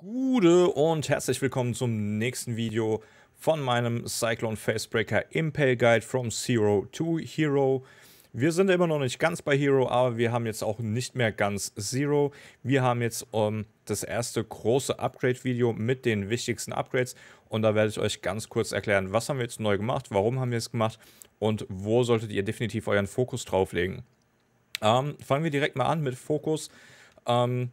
Gude und herzlich willkommen zum nächsten Video von meinem Cyclone Facebreaker Impel Guide from Zero to Hero. Wir sind immer noch nicht ganz bei Hero, aber wir haben jetzt auch nicht mehr ganz Zero. Wir haben jetzt um, ähm, das erste große Upgrade-Video mit den wichtigsten Upgrades und da werde ich euch ganz kurz erklären, was haben wir jetzt neu gemacht, warum haben wir es gemacht und wo solltet ihr definitiv euren Fokus drauflegen. Ähm, fangen wir direkt mal an mit Fokus. Ähm,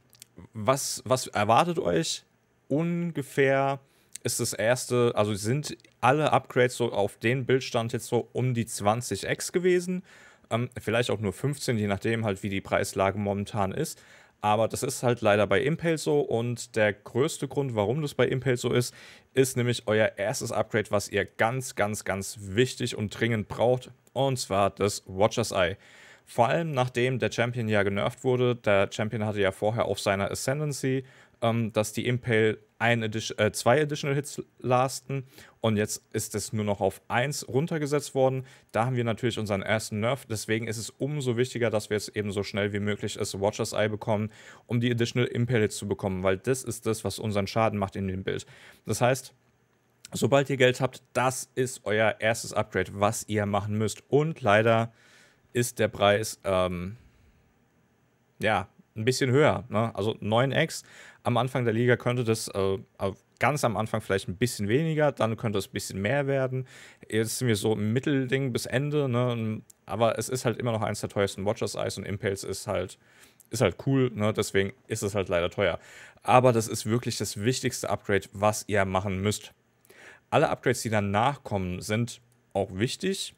was, was erwartet euch? Ungefähr ist das erste, also sind alle Upgrades so auf den Bildstand jetzt so um die 20x gewesen. Ähm, vielleicht auch nur 15, je nachdem halt, wie die Preislage momentan ist. Aber das ist halt leider bei Impel so und der größte Grund, warum das bei Impel so ist, ist nämlich euer erstes Upgrade, was ihr ganz, ganz, ganz wichtig und dringend braucht. Und zwar das Watchers Eye. Vor allem nachdem der Champion ja genervt wurde. Der Champion hatte ja vorher auf seiner Ascendancy, ähm, dass die Impale ein Edition, äh, zwei Additional Hits lasten und jetzt ist es nur noch auf eins runtergesetzt worden. Da haben wir natürlich unseren ersten Nerf, deswegen ist es umso wichtiger, dass wir jetzt eben so schnell wie möglich das Watchers Eye bekommen, um die Additional Impale Hits zu bekommen, weil das ist das, was unseren Schaden macht in dem Bild. Das heißt, sobald ihr Geld habt, das ist euer erstes Upgrade, was ihr machen müsst und leider ist der Preis ähm, ja ein bisschen höher. Ne? Also 9x am Anfang der Liga könnte das äh, äh, ganz am Anfang vielleicht ein bisschen weniger, dann könnte es ein bisschen mehr werden. Jetzt sind wir so im Mittelding bis Ende, ne? aber es ist halt immer noch eins der teuersten Watchers Eyes und Impels ist halt ist halt cool, ne? deswegen ist es halt leider teuer. Aber das ist wirklich das wichtigste Upgrade, was ihr machen müsst. Alle Upgrades, die danach kommen, sind auch wichtig,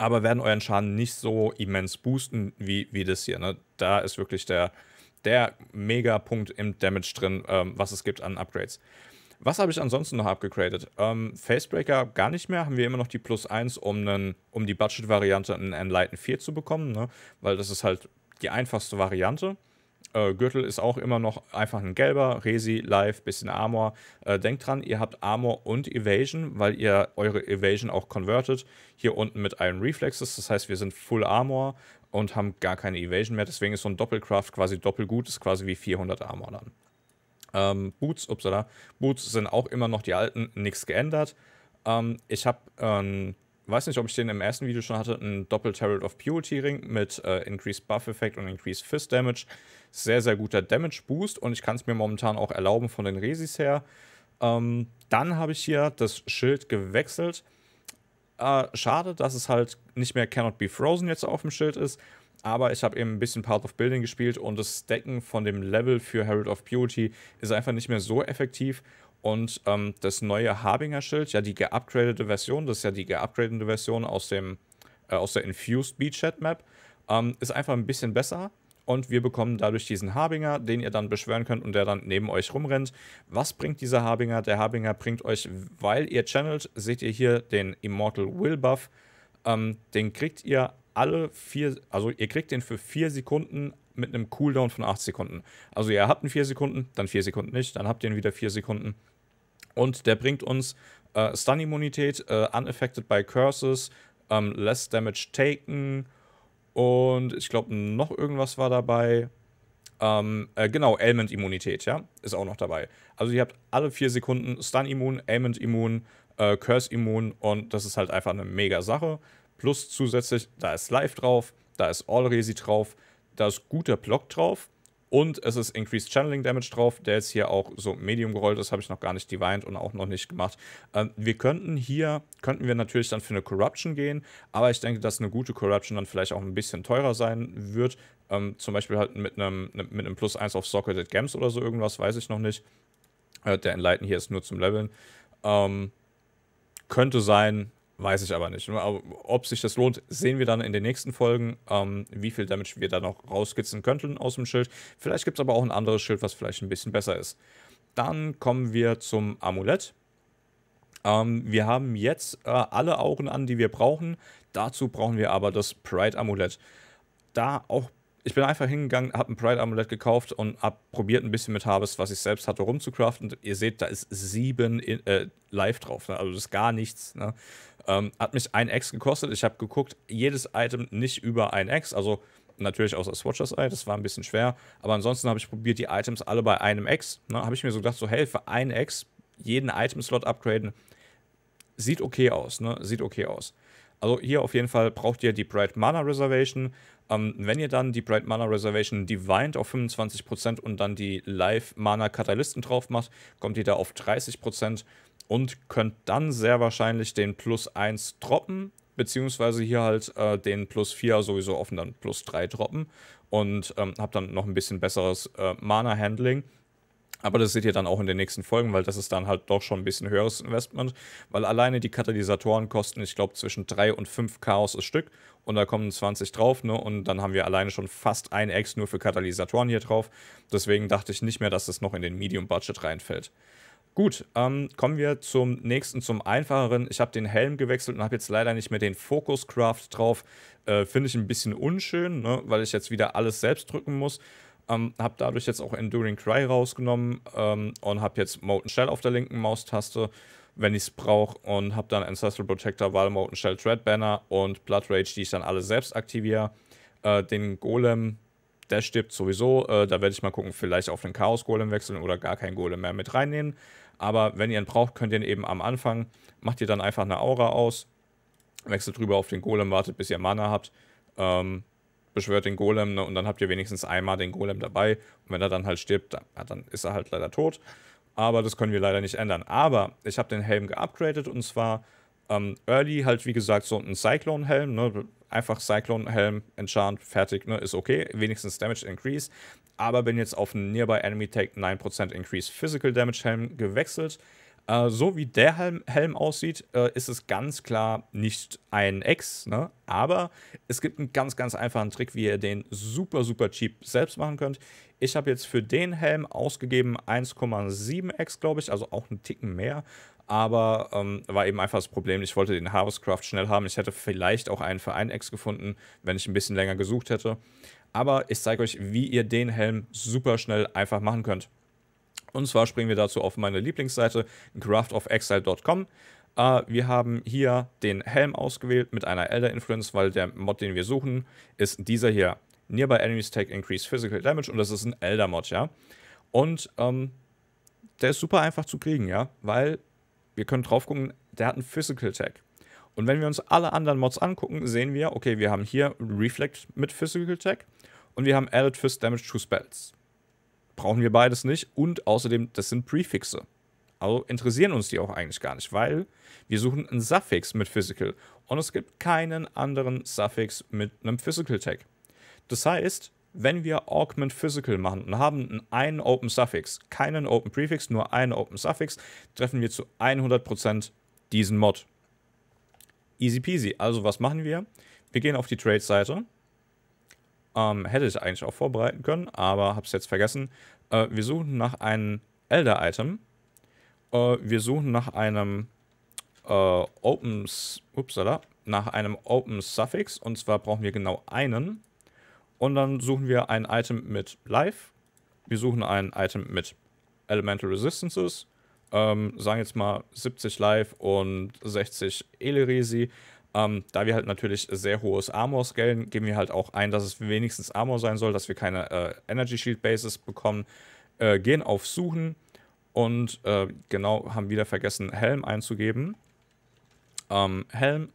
aber werden euren Schaden nicht so immens boosten wie, wie das hier. Ne? Da ist wirklich der, der Mega-Punkt im Damage drin, ähm, was es gibt an Upgrades. Was habe ich ansonsten noch abgegradet? Ähm, Facebreaker gar nicht mehr. Haben wir immer noch die Plus 1, um, einen, um die Budget-Variante in Enlighten 4 zu bekommen, ne? weil das ist halt die einfachste Variante. Äh, Gürtel ist auch immer noch einfach ein gelber, Resi, Live, bisschen Armor. Äh, denkt dran, ihr habt Armor und Evasion, weil ihr eure Evasion auch convertet. Hier unten mit allen Reflexes, das heißt, wir sind Full Armor und haben gar keine Evasion mehr. Deswegen ist so ein Doppelcraft quasi doppelgut, ist quasi wie 400 Armor dann. Ähm, Boots, upsala, Boots sind auch immer noch die alten, nichts geändert. Ähm, ich habe ähm, weiß nicht, ob ich den im ersten Video schon hatte, ein Doppel Herald of Purity Ring mit äh, Increased Buff Effekt und Increased Fist Damage. Sehr, sehr guter Damage Boost und ich kann es mir momentan auch erlauben von den Resis her. Ähm, dann habe ich hier das Schild gewechselt. Äh, schade, dass es halt nicht mehr Cannot Be Frozen jetzt auf dem Schild ist. Aber ich habe eben ein bisschen Path of Building gespielt und das Stacken von dem Level für Herald of Beauty ist einfach nicht mehr so effektiv. Und ähm, das neue Harbinger Schild, ja die geupgradete Version, das ist ja die geupgradete Version aus, dem, äh, aus der Infused Beachhead Map, ähm, ist einfach ein bisschen besser. Und wir bekommen dadurch diesen Harbinger, den ihr dann beschwören könnt und der dann neben euch rumrennt. Was bringt dieser Harbinger? Der Harbinger bringt euch, weil ihr channelt, seht ihr hier den Immortal Will Buff. Ähm, den kriegt ihr alle vier, also ihr kriegt den für vier Sekunden mit einem Cooldown von acht Sekunden. Also ihr habt einen vier Sekunden, dann vier Sekunden nicht, dann habt ihr ihn wieder vier Sekunden. Und der bringt uns äh, Stun-Immunität, äh, Unaffected by Curses, ähm, Less Damage Taken und ich glaube noch irgendwas war dabei. Ähm, äh, genau, Ailment-Immunität, ja, ist auch noch dabei. Also ihr habt alle vier Sekunden Stun-Immun, Ailment-Immun, äh, Curse-Immun und das ist halt einfach eine mega Sache. Plus zusätzlich, da ist Life drauf, da ist All-Resi drauf, da ist guter Block drauf und es ist Increased Channeling Damage drauf, der jetzt hier auch so medium gerollt ist, habe ich noch gar nicht divined und auch noch nicht gemacht. Ähm, wir könnten hier, könnten wir natürlich dann für eine Corruption gehen, aber ich denke, dass eine gute Corruption dann vielleicht auch ein bisschen teurer sein wird. Ähm, zum Beispiel halt mit einem, ne, mit einem Plus 1 auf Socketed Gems oder so irgendwas, weiß ich noch nicht. Äh, der Enlighten hier ist nur zum Leveln. Ähm, könnte sein, Weiß ich aber nicht. Ob sich das lohnt, sehen wir dann in den nächsten Folgen, ähm, wie viel Damage wir da noch rauskitzen könnten aus dem Schild. Vielleicht gibt es aber auch ein anderes Schild, was vielleicht ein bisschen besser ist. Dann kommen wir zum Amulett. Ähm, wir haben jetzt äh, alle Augen an, die wir brauchen. Dazu brauchen wir aber das Pride-Amulett. Da auch, ich bin einfach hingegangen, habe ein Pride-Amulett gekauft und habe probiert ein bisschen mit Harvest, was ich selbst hatte, rumzucraften. Ihr seht, da ist sieben in, äh, live drauf. Ne? Also das ist gar nichts. Ne? Ähm, hat mich ein Ex gekostet. Ich habe geguckt, jedes Item nicht über ein Ex. Also natürlich außer Swatchers Eye, das war ein bisschen schwer. Aber ansonsten habe ich probiert, die Items alle bei einem Ex. Ne, habe ich mir so gedacht, so hey, für einen Ex jeden Item-Slot upgraden. Sieht okay aus, ne? Sieht okay aus. Also hier auf jeden Fall braucht ihr die Bright Mana Reservation. Ähm, wenn ihr dann die Bright Mana Reservation Divined auf 25% und dann die Live Mana Katalysten drauf macht, kommt ihr da auf 30% und könnt dann sehr wahrscheinlich den plus 1 droppen, beziehungsweise hier halt äh, den plus 4 sowieso offen dann plus 3 droppen und ähm, habt dann noch ein bisschen besseres äh, Mana-Handling. Aber das seht ihr dann auch in den nächsten Folgen, weil das ist dann halt doch schon ein bisschen höheres Investment, weil alleine die Katalysatoren kosten, ich glaube, zwischen 3 und 5 Chaos das Stück und da kommen 20 drauf, ne? Und dann haben wir alleine schon fast ein Ex nur für Katalysatoren hier drauf. Deswegen dachte ich nicht mehr, dass das noch in den Medium-Budget reinfällt. Gut, ähm, kommen wir zum nächsten, zum einfacheren. Ich habe den Helm gewechselt und habe jetzt leider nicht mehr den Focus Craft drauf. Äh, Finde ich ein bisschen unschön, ne, weil ich jetzt wieder alles selbst drücken muss. Ähm, habe dadurch jetzt auch Enduring Cry rausgenommen ähm, und habe jetzt Mountain Shell auf der linken Maustaste, wenn ich es brauche. Und habe dann Ancestral Protector, Wall, Mountain Shell, Thread Banner und Blood Rage, die ich dann alle selbst aktiviere. Äh, den Golem der stirbt sowieso. Äh, da werde ich mal gucken, vielleicht auf den Chaos-Golem wechseln oder gar keinen Golem mehr mit reinnehmen. Aber wenn ihr ihn braucht, könnt ihr ihn eben am Anfang, macht ihr dann einfach eine Aura aus, wechselt drüber auf den Golem, wartet, bis ihr Mana habt, ähm, beschwört den Golem ne, und dann habt ihr wenigstens einmal den Golem dabei. Und wenn er dann halt stirbt, dann, dann ist er halt leider tot. Aber das können wir leider nicht ändern. Aber ich habe den Helm geupgradet und zwar ähm, Early halt, wie gesagt, so ein Cyclone-Helm, ne? einfach Cyclone-Helm, Enchant, fertig, ne? ist okay, wenigstens Damage Increase. Aber bin jetzt auf einen Nearby Enemy Take 9% Increase Physical Damage Helm gewechselt. Äh, so wie der Helm, Helm aussieht, äh, ist es ganz klar nicht ein X, ne? aber es gibt einen ganz, ganz einfachen Trick, wie ihr den super, super cheap selbst machen könnt. Ich habe jetzt für den Helm ausgegeben 1,7x, glaube ich, also auch einen Ticken mehr aber ähm, war eben einfach das Problem, ich wollte den Harvestcraft schnell haben. Ich hätte vielleicht auch einen für einen Ex gefunden, wenn ich ein bisschen länger gesucht hätte. Aber ich zeige euch, wie ihr den Helm super schnell einfach machen könnt. Und zwar springen wir dazu auf meine Lieblingsseite craftofexile.com. Äh, wir haben hier den Helm ausgewählt mit einer Elder Influence, weil der Mod, den wir suchen, ist dieser hier. Nearby Enemies take increased physical damage und das ist ein Elder Mod, ja. Und ähm, der ist super einfach zu kriegen, ja, weil wir können drauf gucken, der hat einen Physical Tag. Und wenn wir uns alle anderen Mods angucken, sehen wir, okay, wir haben hier Reflect mit Physical Tag und wir haben Added Fist Damage to Spells. Brauchen wir beides nicht und außerdem, das sind Prefixe. Also interessieren uns die auch eigentlich gar nicht, weil wir suchen einen Suffix mit Physical und es gibt keinen anderen Suffix mit einem Physical Tag. Das heißt, wenn wir Augment Physical machen und haben einen Open Suffix, keinen Open Prefix, nur einen Open Suffix, treffen wir zu 100% diesen Mod. Easy peasy. Also was machen wir? Wir gehen auf die Trade-Seite. Ähm, hätte ich eigentlich auch vorbereiten können, aber habe es jetzt vergessen. Äh, wir suchen nach einem Elder-Item. Äh, wir suchen nach einem äh, Open, upsala, nach einem Open Suffix. Und zwar brauchen wir genau einen. Und dann suchen wir ein Item mit Life. Wir suchen ein Item mit Elemental Resistances. Ähm, sagen jetzt mal 70 Life und 60 Elerisi. Ähm, da wir halt natürlich sehr hohes Armor scalen, geben wir halt auch ein, dass es wenigstens Armor sein soll, dass wir keine äh, Energy Shield Bases bekommen. Äh, gehen auf Suchen und äh, genau haben wieder vergessen, Helm einzugeben. Ähm, Helm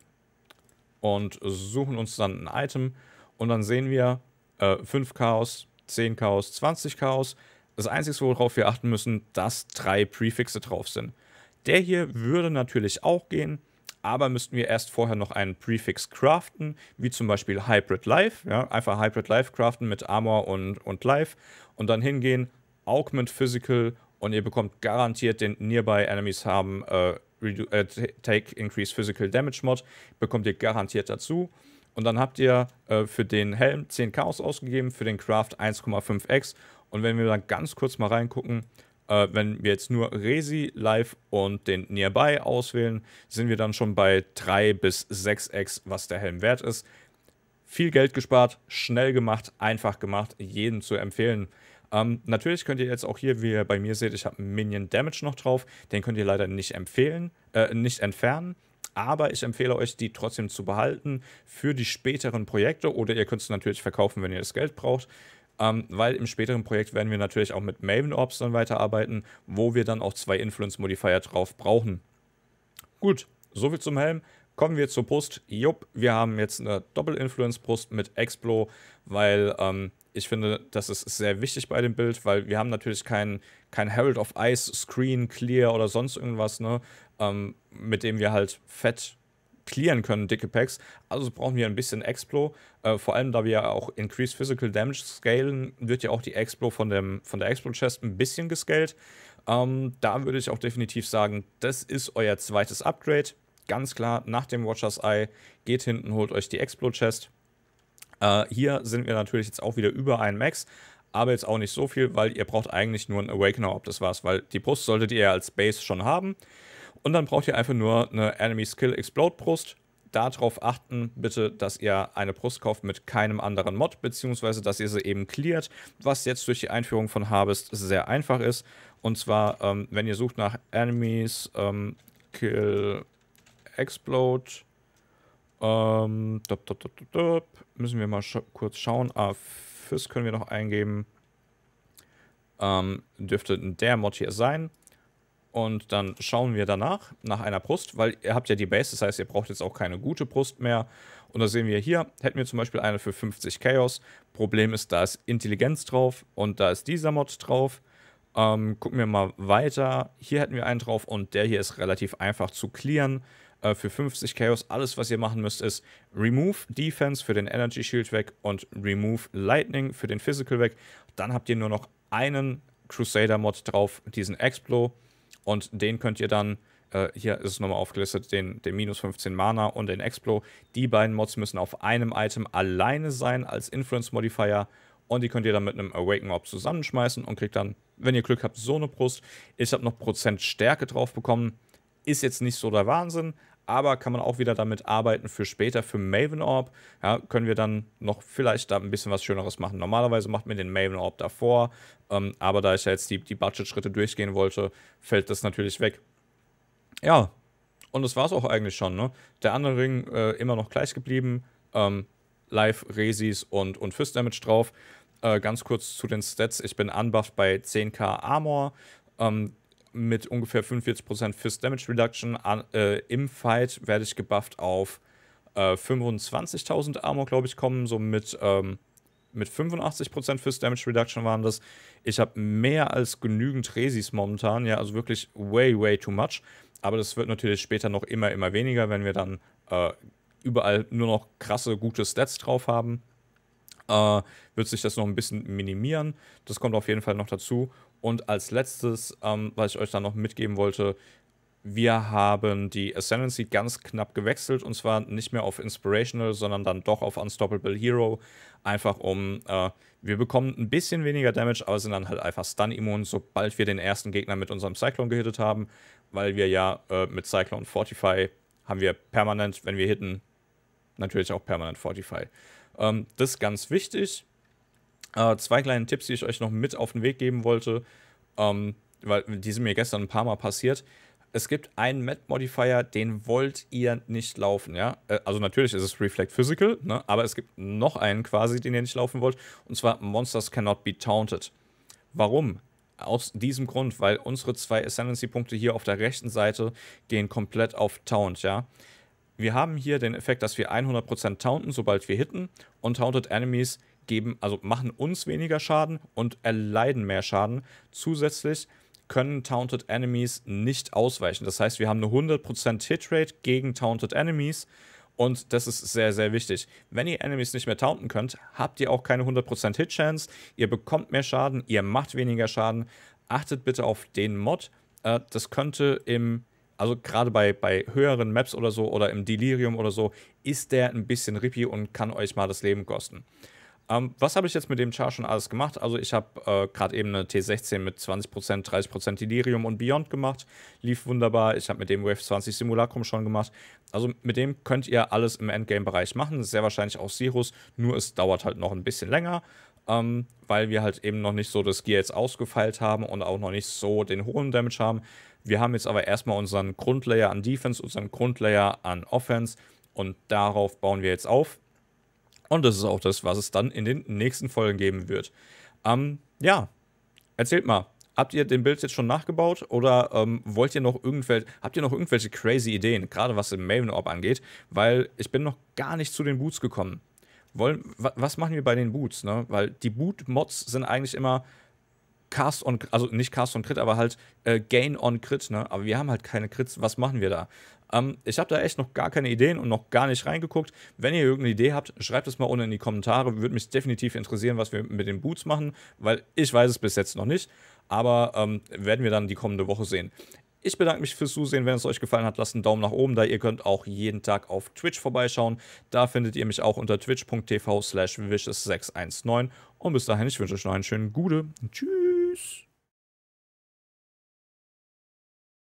und suchen uns dann ein Item und dann sehen wir, äh, 5 Chaos, 10 Chaos, 20 Chaos. Das Einzige, worauf wir achten müssen, dass drei Prefixe drauf sind. Der hier würde natürlich auch gehen, aber müssten wir erst vorher noch einen Prefix craften, wie zum Beispiel Hybrid Life. Ja? Einfach Hybrid Life craften mit Armor und, und Life und dann hingehen, Augment Physical und ihr bekommt garantiert den Nearby Enemies haben äh, äh Take Increase Physical Damage Mod, bekommt ihr garantiert dazu. Und dann habt ihr äh, für den Helm 10 Chaos ausgegeben, für den Craft 1,5x. Und wenn wir dann ganz kurz mal reingucken, äh, wenn wir jetzt nur Resi, Live und den Nearby auswählen, sind wir dann schon bei 3 bis 6x, was der Helm wert ist. Viel Geld gespart, schnell gemacht, einfach gemacht, jedem zu empfehlen. Ähm, natürlich könnt ihr jetzt auch hier, wie ihr bei mir seht, ich habe Minion Damage noch drauf. Den könnt ihr leider nicht empfehlen, äh, nicht entfernen aber ich empfehle euch, die trotzdem zu behalten für die späteren Projekte oder ihr könnt es natürlich verkaufen, wenn ihr das Geld braucht. Ähm, weil im späteren Projekt werden wir natürlich auch mit Maven Orbs dann weiterarbeiten, wo wir dann auch zwei Influence Modifier drauf brauchen. Gut, soviel zum Helm. Kommen wir zur Brust. Jupp, wir haben jetzt eine Doppel-Influence-Brust mit Explo, weil ähm, ich finde, das ist sehr wichtig bei dem Bild, weil wir haben natürlich keinen kein Herald of Ice Screen Clear oder sonst irgendwas. Ne? ähm, mit dem wir halt Fett clearen können, dicke Packs. Also brauchen wir ein bisschen Explo. Äh, vor allem, da wir ja auch Increased Physical Damage scalen, wird ja auch die Explo von, dem, von der Explo-Chest ein bisschen gescaled. Ähm, da würde ich auch definitiv sagen, das ist euer zweites Upgrade. Ganz klar, nach dem Watchers Eye geht hinten, holt euch die Explo-Chest. Äh, hier sind wir natürlich jetzt auch wieder über einen Max, aber jetzt auch nicht so viel, weil ihr braucht eigentlich nur einen Awakener, ob das war's, weil die Brust solltet ihr ja als Base schon haben. Und dann braucht ihr einfach nur eine Enemy Skill Explode Brust. Darauf achten bitte, dass ihr eine Brust kauft mit keinem anderen Mod, beziehungsweise dass ihr sie eben cleart, was jetzt durch die Einführung von Harvest sehr einfach ist. Und zwar, ähm, wenn ihr sucht nach Enemies ähm, Kill Explode, ähm, dop, dop, dop, müssen wir mal sch kurz schauen. Ah, Fizz können wir noch eingeben. Ähm, dürfte der Mod hier sein und dann schauen wir danach nach einer Brust, weil ihr habt ja die Base, das heißt, ihr braucht jetzt auch keine gute Brust mehr. Und da sehen wir hier, hätten wir zum Beispiel eine für 50 Chaos. Problem ist, da ist Intelligenz drauf und da ist dieser Mod drauf. Ähm, gucken wir mal weiter. Hier hätten wir einen drauf und der hier ist relativ einfach zu clearen. Äh, für 50 Chaos, alles was ihr machen müsst ist Remove Defense für den Energy Shield weg und Remove Lightning für den Physical weg. Dann habt ihr nur noch einen Crusader Mod drauf, diesen Explo und den könnt ihr dann, äh, hier ist es nochmal aufgelistet, den, den minus 15 Mana und den Explo. Die beiden Mods müssen auf einem Item alleine sein als Influence Modifier. Und die könnt ihr dann mit einem Awaken Orb zusammenschmeißen und kriegt dann, wenn ihr Glück habt, so eine Brust. Ich habe noch Prozent Stärke drauf bekommen. Ist jetzt nicht so der Wahnsinn, aber kann man auch wieder damit arbeiten für später, für Maven Orb. Ja, können wir dann noch vielleicht da ein bisschen was Schöneres machen. Normalerweise macht man den Maven Orb davor, ähm, aber da ich ja jetzt die, die Budget-Schritte durchgehen wollte, fällt das natürlich weg. Ja, und das war es auch eigentlich schon. Ne? Der andere Ring äh, immer noch gleich geblieben. Ähm, Live, Resis und, und Fist Damage drauf. Äh, ganz kurz zu den Stats. Ich bin unbufft bei 10k Armor. Ähm, mit ungefähr 45% Fist Damage Reduction. An, äh, Im Fight werde ich gebufft auf äh, 25.000 Armor, glaube ich, kommen. So mit, ähm, mit 85% Fist Damage Reduction waren das. Ich habe mehr als genügend Resis momentan. Ja, also wirklich way, way too much. Aber das wird natürlich später noch immer, immer weniger, wenn wir dann äh, überall nur noch krasse, gute Stats drauf haben. Äh, wird sich das noch ein bisschen minimieren. Das kommt auf jeden Fall noch dazu. Und als letztes, ähm, was ich euch da noch mitgeben wollte, wir haben die Ascendancy ganz knapp gewechselt und zwar nicht mehr auf Inspirational, sondern dann doch auf Unstoppable Hero. Einfach um, äh, wir bekommen ein bisschen weniger Damage, aber sind dann halt einfach stun-immun, sobald wir den ersten Gegner mit unserem Cyclone gehittet haben, weil wir ja äh, mit Cyclone Fortify haben wir permanent, wenn wir hitten, natürlich auch permanent Fortify. Ähm, das ist ganz wichtig. Äh, zwei kleine Tipps, die ich euch noch mit auf den Weg geben wollte, ähm, weil die sind mir gestern ein paar Mal passiert. Es gibt einen Met Modifier, den wollt ihr nicht laufen, ja. Äh, also natürlich ist es Reflect Physical, ne? aber es gibt noch einen quasi, den ihr nicht laufen wollt, und zwar Monsters Cannot Be Taunted. Warum? Aus diesem Grund, weil unsere zwei Ascendancy-Punkte hier auf der rechten Seite gehen komplett auf Taunt, ja. Wir haben hier den Effekt, dass wir 100% taunten, sobald wir hitten, und Taunted Enemies geben, also machen uns weniger Schaden und erleiden mehr Schaden. Zusätzlich können Taunted Enemies nicht ausweichen. Das heißt, wir haben eine 100% Hitrate gegen Taunted Enemies und das ist sehr, sehr wichtig. Wenn ihr Enemies nicht mehr taunten könnt, habt ihr auch keine 100% Hitchance. Ihr bekommt mehr Schaden, ihr macht weniger Schaden. Achtet bitte auf den Mod. Äh, das könnte im, also gerade bei, bei höheren Maps oder so oder im Delirium oder so, ist der ein bisschen rippy und kann euch mal das Leben kosten. Ähm, was habe ich jetzt mit dem Char schon alles gemacht? Also ich habe äh, gerade eben eine T16 mit 20%, 30% Delirium und Beyond gemacht. Lief wunderbar. Ich habe mit dem Wave 20 Simulacrum schon gemacht. Also mit dem könnt ihr alles im Endgame-Bereich machen. Sehr wahrscheinlich auch Cirrus, nur es dauert halt noch ein bisschen länger. Ähm, weil wir halt eben noch nicht so das Gear jetzt ausgefeilt haben und auch noch nicht so den hohen Damage haben. Wir haben jetzt aber erstmal unseren Grundlayer an Defense, unseren Grundlayer an Offense und darauf bauen wir jetzt auf. Und das ist auch das, was es dann in den nächsten Folgen geben wird. Ähm, ja, erzählt mal. Habt ihr den Bild jetzt schon nachgebaut oder ähm, wollt ihr noch irgendwelche, habt ihr noch irgendwelche crazy Ideen, gerade was den Maven Orb angeht? Weil ich bin noch gar nicht zu den Boots gekommen. Wollen, was machen wir bei den Boots? Ne? Weil die Boot-Mods sind eigentlich immer Cast on, also nicht Cast on Crit, aber halt äh, Gain on Crit, ne? Aber wir haben halt keine Crits, was machen wir da? Ähm, ich habe da echt noch gar keine Ideen und noch gar nicht reingeguckt. Wenn ihr irgendeine Idee habt, schreibt es mal unten in die Kommentare. Würde mich definitiv interessieren, was wir mit den Boots machen, weil ich weiß es bis jetzt noch nicht. Aber ähm, werden wir dann die kommende Woche sehen. Ich bedanke mich fürs Zusehen. Wenn es euch gefallen hat, lasst einen Daumen nach oben da. Ihr könnt auch jeden Tag auf Twitch vorbeischauen. Da findet ihr mich auch unter twitch.tv slash vicious 619 Und bis dahin, ich wünsche euch noch einen schönen Gute. Tschüss. news